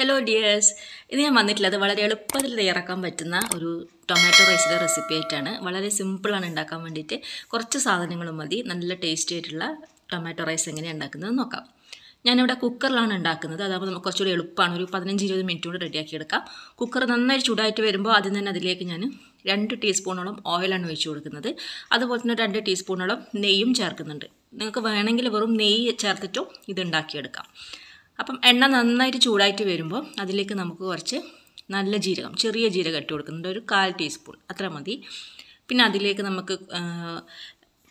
hello dears ഇത് ഞാൻ വന്നിട്ടുള്ളത് വളരെ എളുപ്പത്തിൽ തയ്യാറാക്കാൻ പറ്റുന്ന ഒരു ടൊമാറ്റോ റൈസിൻ്റെ റെസിപ്പി ആയിട്ടാണ് വളരെ സിമ്പിളാണ് ഉണ്ടാക്കാൻ വേണ്ടിയിട്ട് കുറച്ച് സാധനങ്ങളും മതി നല്ല ടേസ്റ്റി ആയിട്ടുള്ള ടൊമാറ്റോ റൈസ് എങ്ങനെയാണ് ഉണ്ടാക്കുന്നത് നോക്കാം ഞാനിവിടെ കുക്കറിലാണ് ഉണ്ടാക്കുന്നത് അതാകുമ്പോൾ നമുക്ക് കുറച്ചുകൂടി എളുപ്പമാണ് ഒരു പതിനഞ്ച് ഇരുപത് മിനിറ്റ് കൊണ്ട് റെഡിയാക്കി എടുക്കാം കുക്കർ നന്നായി ചൂടായിട്ട് വരുമ്പോൾ ആദ്യം തന്നെ അതിലേക്ക് ഞാൻ രണ്ട് ടീസ്പൂണോളം ഓയിലാണ് ഒഴിച്ചു കൊടുക്കുന്നത് അതുപോലെ തന്നെ രണ്ട് ടീസ്പൂണോളം നെയ്യും ചേർക്കുന്നുണ്ട് നിങ്ങൾക്ക് വേണമെങ്കിൽ വെറും നെയ്യ് ചേർത്തിട്ടും ഇത് ഉണ്ടാക്കിയെടുക്കാം അപ്പം എണ്ണ നന്നായിട്ട് ചൂടായിട്ട് വരുമ്പോൾ അതിലേക്ക് നമുക്ക് കുറച്ച് നല്ല ജീരകം ചെറിയ ജീരകം ഇട്ട് കൊടുക്കുന്നുണ്ട് ഒരു കാൽ ടീസ്പൂൺ അത്ര മതി പിന്നെ അതിലേക്ക് നമുക്ക്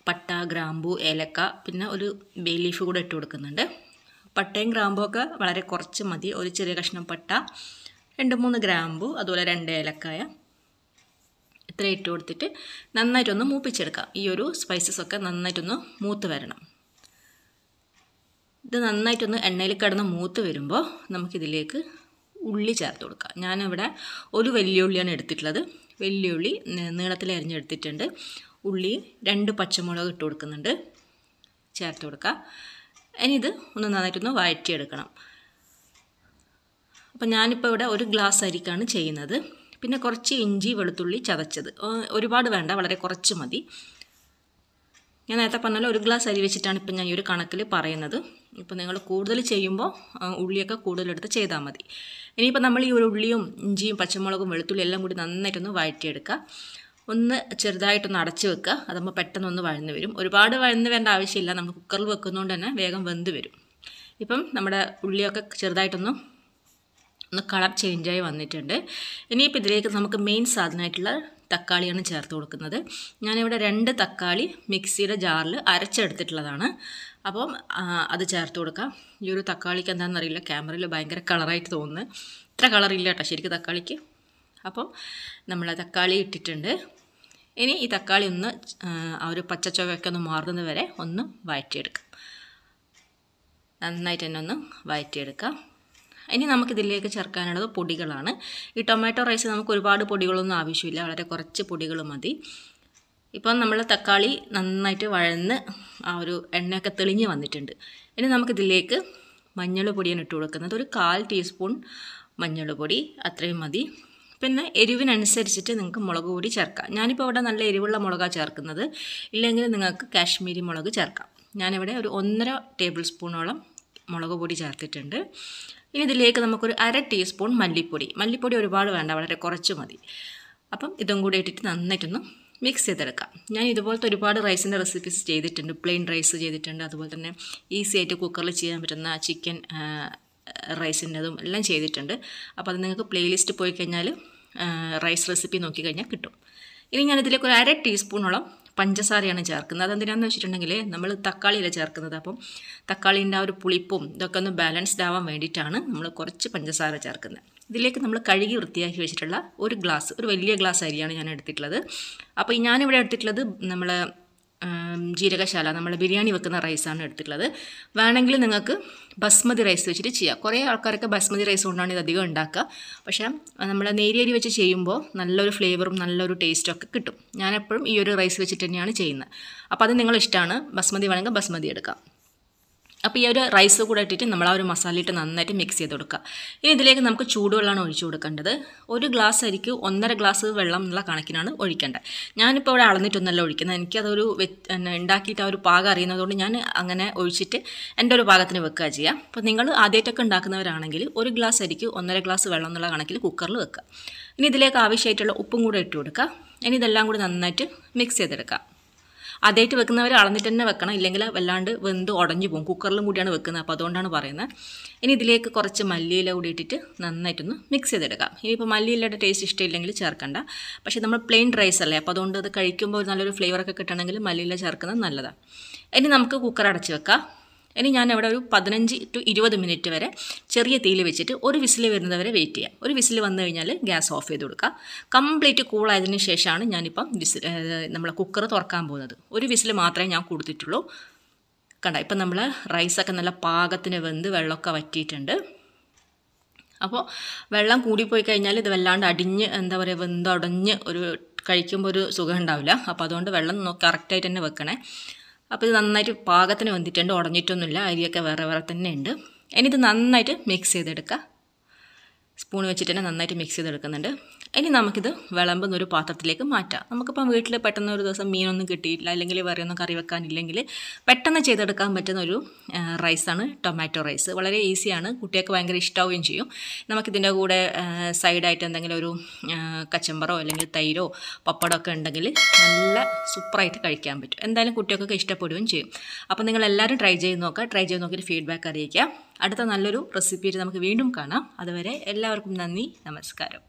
പട്ട ഗ്രാമ്പു ഏലക്ക പിന്നെ ഒരു ബേ ലീഫ് കൂടെ ഇട്ട് കൊടുക്കുന്നുണ്ട് പട്ടയും ഗ്രാമ്പും ഒക്കെ വളരെ കുറച്ച് മതി ഒരു ചെറിയ കഷ്ണം പട്ട രണ്ട് മൂന്ന് ഗ്രാമ്പു അതുപോലെ രണ്ട് ഏലക്കായ ഇത്രയും ഇട്ട് കൊടുത്തിട്ട് നന്നായിട്ടൊന്ന് മൂപ്പിച്ചെടുക്കാം ഈ ഒരു സ്പൈസസ് ഒക്കെ നന്നായിട്ടൊന്ന് മൂത്ത് വരണം ഇത് നന്നായിട്ടൊന്ന് എണ്ണയിൽ കിടന്ന് മൂത്ത് വരുമ്പോൾ നമുക്കിതിലേക്ക് ഉള്ളി ചേർത്ത് കൊടുക്കാം ഞാനിവിടെ ഒരു വെല്ലുള്ളിയാണ് എടുത്തിട്ടുള്ളത് ഉള്ളി നീളത്തിൽ അരിഞ്ഞെടുത്തിട്ടുണ്ട് ഉള്ളി രണ്ട് പച്ചമുളക് ഇട്ട് കൊടുക്കുന്നുണ്ട് ചേർത്ത് കൊടുക്കുക ഇനി ഇത് ഒന്ന് നന്നായിട്ടൊന്ന് വഴറ്റിയെടുക്കണം അപ്പോൾ ഞാനിപ്പോൾ ഇവിടെ ഒരു ഗ്ലാസ് അരിക്കാണ് ചെയ്യുന്നത് പിന്നെ കുറച്ച് ഇഞ്ചി വെളുത്തുള്ളി ചതച്ചത് ഒരുപാട് വേണ്ട വളരെ കുറച്ച് മതി ഞാൻ നേരത്തെ പറഞ്ഞാലും ഒരു ഗ്ലാസ് അരി വെച്ചിട്ടാണ് ഇപ്പം ഞാൻ ഈ ഒരു കണക്കിൽ പറയുന്നത് ഇപ്പോൾ നിങ്ങൾ കൂടുതൽ ചെയ്യുമ്പോൾ ഉള്ളിയൊക്കെ കൂടുതലെടുത്ത് ചെയ്താൽ മതി ഇനിയിപ്പോൾ നമ്മൾ ഈ ഒരു ഉള്ളിയും ഇഞ്ചിയും പച്ചമുളകും വെളുത്തുള്ളി എല്ലാം കൂടി നന്നായിട്ടൊന്ന് വഴറ്റിയെടുക്കുക ഒന്ന് ചെറുതായിട്ടൊന്ന് അടച്ച് വെക്കുക അതാകുമ്പോൾ പെട്ടെന്ന് ഒന്ന് വഴന്ന് വരും ഒരുപാട് വഴന്ന് വേണ്ട ആവശ്യമില്ല നമ്മൾ കുക്കറിൽ വെക്കുന്നതുകൊണ്ട് തന്നെ വേഗം വെന്ത് വരും ഇപ്പം നമ്മുടെ ഉള്ളിയൊക്കെ ചെറുതായിട്ടൊന്ന് ഒന്ന് കളർ ചേഞ്ചായി വന്നിട്ടുണ്ട് ഇനിയിപ്പോൾ ഇതിലേക്ക് നമുക്ക് മെയിൻ സാധനമായിട്ടുള്ള തക്കാളിയാണ് ചേർത്ത് കൊടുക്കുന്നത് ഞാനിവിടെ രണ്ട് തക്കാളി മിക്സിയുടെ ജാറിൽ അരച്ചെടുത്തിട്ടുള്ളതാണ് അപ്പം അത് ചേർത്ത് കൊടുക്കാം ഈ ഒരു തക്കാളിക്ക് അറിയില്ല ക്യാമറയിൽ ഭയങ്കര കളറായിട്ട് തോന്നുന്നു ഇത്ര കളറില്ല കേട്ടോ ശരിക്കും തക്കാളിക്ക് അപ്പം നമ്മൾ തക്കാളി ഇട്ടിട്ടുണ്ട് ഇനി ഈ തക്കാളി ഒന്ന് ആ ഒരു പച്ചച്ചുവയൊക്കെ ഒന്ന് മാറുന്നത് വരെ ഒന്ന് വഴറ്റിയെടുക്കാം നന്നായിട്ട് തന്നെ ഒന്ന് വഴറ്റിയെടുക്കാം ഇനി നമുക്കിതിലേക്ക് ചേർക്കാനുള്ളത് പൊടികളാണ് ഈ ടൊമാറ്റോ റൈസ് നമുക്ക് ഒരുപാട് പൊടികളൊന്നും ആവശ്യമില്ല വളരെ കുറച്ച് പൊടികൾ മതി ഇപ്പം നമ്മൾ തക്കാളി നന്നായിട്ട് വഴന്ന് ആ ഒരു എണ്ണയൊക്കെ തെളിഞ്ഞ് വന്നിട്ടുണ്ട് ഇനി നമുക്കിതിലേക്ക് മഞ്ഞൾ പൊടിയാണ് ഇട്ട് കൊടുക്കുന്നത് ഒരു കാൽ ടീസ്പൂൺ മഞ്ഞൾ പൊടി അത്രയും മതി പിന്നെ എരിവിനനുസരിച്ചിട്ട് നിങ്ങൾക്ക് മുളക് പൊടി ചേർക്കാം ഞാനിപ്പോൾ ഇവിടെ നല്ല എരിവുള്ള മുളകാണ് ചേർക്കുന്നത് ഇല്ലെങ്കിൽ നിങ്ങൾക്ക് കാശ്മീരി മുളക് ചേർക്കാം ഞാനിവിടെ ഒരു ഒന്നര ടേബിൾ സ്പൂണോളം മുളക് പൊടി ചേർത്തിട്ടുണ്ട് ഇനി ഇതിലേക്ക് നമുക്കൊരു അര ടീസ്പൂൺ മല്ലിപ്പൊടി മല്ലിപ്പൊടി ഒരുപാട് വേണ്ട വളരെ കുറച്ച് മതി അപ്പം ഇതും കൂടി ഇട്ടിട്ട് നന്നായിട്ടൊന്ന് മിക്സ് ചെയ്തെടുക്കാം ഞാൻ ഇതുപോലത്തെ ഒരുപാട് റൈസിൻ്റെ റെസിപ്പീസ് ചെയ്തിട്ടുണ്ട് പ്ലെയിൻ റൈസ് ചെയ്തിട്ടുണ്ട് അതുപോലെ തന്നെ ഈസി ആയിട്ട് കുക്കറിൽ ചെയ്യാൻ പറ്റുന്ന ചിക്കൻ റൈസിൻ്റെതും എല്ലാം ചെയ്തിട്ടുണ്ട് അപ്പോൾ അത് നിങ്ങൾക്ക് പ്ലേലിസ്റ്റ് പോയി കഴിഞ്ഞാൽ റൈസ് റെസിപ്പി നോക്കി കഴിഞ്ഞാൽ കിട്ടും ഇനി ഞാൻ ഇതിലേക്ക് ഒരു അര ടീസ്പൂണോളം പഞ്ചസാരയാണ് ചേർക്കുന്നത് അതെന്തിനാന്ന് വെച്ചിട്ടുണ്ടെങ്കിൽ നമ്മൾ തക്കാളിയില ചേർക്കുന്നത് അപ്പം തക്കാളിൻ്റെ ആ ഒരു പുളിപ്പും ഇതൊക്കെ ഒന്ന് ബാലൻസ്ഡ് ആവാൻ വേണ്ടിയിട്ടാണ് നമ്മൾ കുറച്ച് പഞ്ചസാര ചേർക്കുന്നത് ഇതിലേക്ക് നമ്മൾ കഴുകി വൃത്തിയാക്കി വെച്ചിട്ടുള്ള ഒരു ഗ്ലാസ് ഒരു വലിയ ഗ്ലാസ് അരിയാണ് ഞാൻ എടുത്തിട്ടുള്ളത് അപ്പോൾ ഞാനിവിടെ എടുത്തിട്ടുള്ളത് നമ്മൾ ജീരകശാല നമ്മൾ ബിരിയാണി വെക്കുന്ന റൈസാണ് എടുത്തിട്ടുള്ളത് വേണമെങ്കിൽ നിങ്ങൾക്ക് ബസ്മതി റൈസ് വെച്ചിട്ട് ചെയ്യാം കുറേ ആൾക്കാരൊക്കെ ബസ്മതി റൈസ് കൊണ്ടാണ് ഇത് അധികം ഉണ്ടാക്കുക പക്ഷേ നമ്മൾ നേരിയരി വെച്ച് ചെയ്യുമ്പോൾ നല്ലൊരു ഫ്ലേവറും നല്ലൊരു ടേസ്റ്റും ഒക്കെ കിട്ടും ഞാനെപ്പോഴും ഈ ഒരു റൈസ് വെച്ചിട്ട് തന്നെയാണ് ചെയ്യുന്നത് അപ്പോൾ അത് നിങ്ങളിഷ്ടമാണ് ബസ്മതി വേണമെങ്കിൽ ബസ്മതി എടുക്കാം അപ്പോൾ ഈ ഒരു റൈസ് കൂടെ ഇട്ടിട്ട് നമ്മൾ ആ ഒരു മസാല ഇട്ട് നന്നായിട്ട് മിക്സ് ചെയ്ത് കൊടുക്കുക ഇനി ഇതിലേക്ക് നമുക്ക് ചൂടുവെള്ളമാണ് ഒഴിച്ചു കൊടുക്കേണ്ടത് ഒരു ഗ്ലാസ് അരിക്ക് ഒന്നര ഗ്ലാസ് വെള്ളം എന്നുള്ള കണക്കിനാണ് ഒഴിക്കേണ്ടത് ഞാനിപ്പോൾ ഇവിടെ അളന്നിട്ടൊന്നല്ല ഒഴിക്കുന്നത് എനിക്കതൊരു ഉണ്ടാക്കിയിട്ട് ആ ഒരു പാകം അറിയുന്നതുകൊണ്ട് ഞാൻ അങ്ങനെ ഒഴിച്ചിട്ട് എൻ്റെ ഒരു പാകത്തിന് വെക്കുക ചെയ്യുക അപ്പോൾ നിങ്ങൾ ആദ്യമായിട്ടൊക്കെ ഉണ്ടാക്കുന്നവരാണെങ്കിൽ ഒരു ഗ്ലാസ് അരിക്ക് ഒന്നര ഗ്ലാസ് വെള്ളം എന്നുള്ള കണക്കിൽ കുക്കറിൽ വെക്കുക ഇനി ഇതിലേക്ക് ആവശ്യമായിട്ടുള്ള ഉപ്പും കൂടെ ഇട്ട് കൊടുക്കുക ഇനി ഇതെല്ലാം കൂടി നന്നായിട്ട് മിക്സ് ചെയ്തെടുക്കാം അതായിട്ട് വെക്കുന്നവർ അളന്നിട്ട് തന്നെ വെക്കണം ഇല്ലെങ്കിൽ വല്ലാണ്ട് വെന്ത് ഉടഞ്ഞു പോകും കുക്കറിലും കൂടിയാണ് വെക്കുന്നത് അപ്പോൾ അതുകൊണ്ടാണ് പറയുന്നത് ഇനി ഇതിലേക്ക് കുറച്ച് മല്ലിയില കൂടി ഇട്ടിട്ട് നന്നായിട്ടൊന്ന് മിക്സ് ചെയ്തെടുക്കാം ഇനിയിപ്പോൾ മല്ലിയിലയുടെ ടേസ്റ്റ് ഇഷ്ടമില്ലെങ്കിൽ ചേർക്കണ്ട പക്ഷേ നമ്മൾ പ്ലെയിൻ റൈസ് അല്ലേ അപ്പോൾ അതുകൊണ്ട് അത് കഴിക്കുമ്പോൾ നല്ലൊരു ഫ്ലേവറൊക്കെ കിട്ടണമെങ്കിൽ മല്ലിയില ചേർക്കുന്നത് നല്ലതാണ് ഇനി നമുക്ക് കുക്കർ അടച്ച് വെക്കാം ഇനി ഞാൻ അവിടെ ഒരു പതിനഞ്ച് ടു ഇരുപത് മിനിറ്റ് വരെ ചെറിയ തീയിൽ വെച്ചിട്ട് ഒരു വിസിൽ വരുന്നവരെ വെയിറ്റ് ചെയ്യാം ഒരു വിസിൽ വന്നു കഴിഞ്ഞാൽ ഗ്യാസ് ഓഫ് ചെയ്ത് കൊടുക്കുക കംപ്ലീറ്റ് കൂളായതിന് ശേഷമാണ് ഞാനിപ്പം വിസിൽ നമ്മളെ കുക്കർ തുറക്കാൻ പോകുന്നത് ഒരു വിസിൽ മാത്രമേ ഞാൻ കൊടുത്തിട്ടുള്ളൂ കണ്ട ഇപ്പം നമ്മൾ റൈസൊക്കെ നല്ല പാകത്തിന് വെന്ത് വെള്ളമൊക്കെ വറ്റിയിട്ടുണ്ട് അപ്പോൾ വെള്ളം കൂടിപ്പോയി കഴിഞ്ഞാൽ ഇത് വല്ലാണ്ട് അടിഞ്ഞ് എന്താ പറയുക വെന്തടഞ്ഞ് ഒരു കഴിക്കുമ്പോൾ ഒരു സുഖം ഉണ്ടാവില്ല അപ്പോൾ അതുകൊണ്ട് വെള്ളം കറക്റ്റായിട്ട് തന്നെ വെക്കണേ അപ്പോൾ ഇത് നന്നായിട്ട് പാകത്തിന് വന്നിട്ടുണ്ട് ഉടഞ്ഞിട്ടൊന്നുമില്ല അരിയൊക്കെ വേറെ വേറെ തന്നെ ഉണ്ട് ഇനി ഇത് നന്നായിട്ട് മിക്സ് ചെയ്തെടുക്കുക സ്പൂൺ വെച്ചിട്ട് തന്നെ നന്നായിട്ട് മിക്സ് ചെയ്തെടുക്കുന്നുണ്ട് ഇനി നമുക്കിത് വിളമ്പുന്ന ഒരു പാത്രത്തിലേക്ക് മാറ്റാം നമുക്കിപ്പം വീട്ടിൽ പെട്ടെന്ന് ഒരു ദിവസം മീനൊന്നും കിട്ടിയില്ല അല്ലെങ്കിൽ വേറെ ഒന്നും കറി വെക്കാനില്ലെങ്കിൽ പെട്ടെന്ന് ചെയ്തെടുക്കാൻ പറ്റുന്ന ഒരു റൈസാണ് ടൊമാറ്റോ റൈസ് വളരെ ഈസിയാണ് കുട്ടികൾക്ക് ഭയങ്കര ഇഷ്ടാവുകയും ചെയ്യും നമുക്കിതിൻ്റെ കൂടെ സൈഡായിട്ട് എന്തെങ്കിലും ഒരു കച്ചമ്പറോ അല്ലെങ്കിൽ തൈരോ പപ്പടോ ഒക്കെ ഉണ്ടെങ്കിൽ നല്ല സൂപ്പറായിട്ട് കഴിക്കാൻ പറ്റും എന്തായാലും കുട്ടികൾക്കൊക്കെ ഇഷ്ടപ്പെടുകയും ചെയ്യും അപ്പോൾ നിങ്ങളെല്ലാവരും ട്രൈ ചെയ്ത് നോക്കുക ട്രൈ ചെയ്ത് നോക്കിയിട്ട് ഫീഡ്ബാക്ക് അറിയിക്കുക അടുത്ത നല്ലൊരു റെസിപ്പിയിൽ നമുക്ക് വീണ്ടും കാണാം അതുവരെ എല്ലാവർക്കും നന്ദി നമസ്കാരം